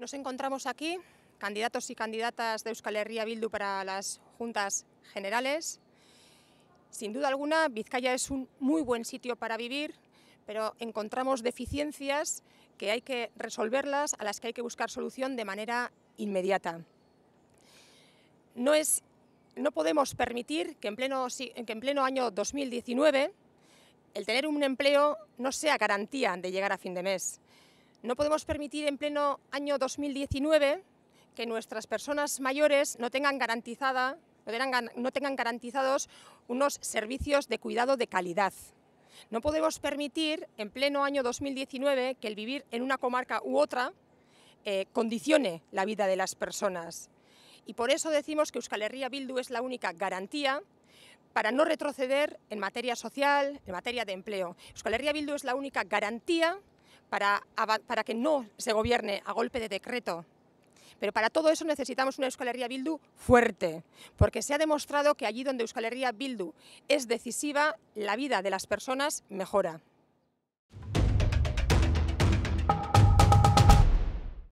Nos encontramos aquí, candidatos y candidatas de Euskal Herria Bildu para las juntas generales. Sin duda alguna, Vizcaya es un muy buen sitio para vivir, pero encontramos deficiencias que hay que resolverlas, a las que hay que buscar solución de manera inmediata. No, es, no podemos permitir que en pleno año 2019 el tener un empleo no sea garantía de llegar a fin de mes. No podemos permitir en pleno año 2019 que nuestras personas mayores no tengan garantizada no tengan, garantizados unos servicios de cuidado de calidad. No podemos permitir en pleno año 2019 que el vivir en una comarca u otra eh, condicione la vida de las personas. Y por eso decimos que Euskal Herria Bildu es la única garantía para no retroceder en materia social, en materia de empleo. Euskal Herria Bildu es la única garantía para, que no se gobierne a golpe de decreto pero para todo eso necesitamos una Euskal Bildu fuerte, porque se ha demostrado que allí donde Euskal Bildu es decisiva, la vida de las personas mejora.